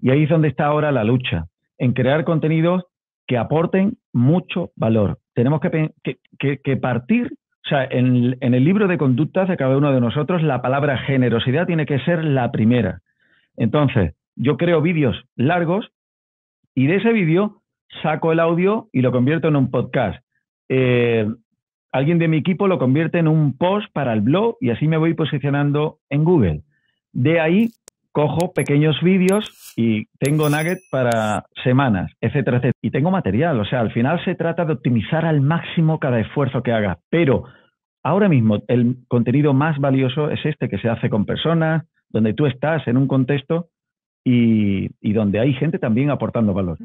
Y ahí es donde está ahora la lucha, en crear contenidos que aporten mucho valor. Tenemos que, partir, o sea, en, el libro de conductas de cada uno de nosotros, la palabra generosidad tiene que ser la primera. Entonces, yo creo vídeos largos y de ese vídeo saco el audio y lo convierto en un podcast. Eh, alguien de mi equipo lo convierte en un post para el blog y así me voy posicionando en Google. De ahí cojo pequeños vídeos y tengo nugget para semanas, etcétera, etcétera. Y tengo material, o sea, al final se trata de optimizar al máximo cada esfuerzo que haga. pero ahora mismo el contenido más valioso es este que se hace con personas, donde tú estás en un contexto y donde hay gente también aportando valor.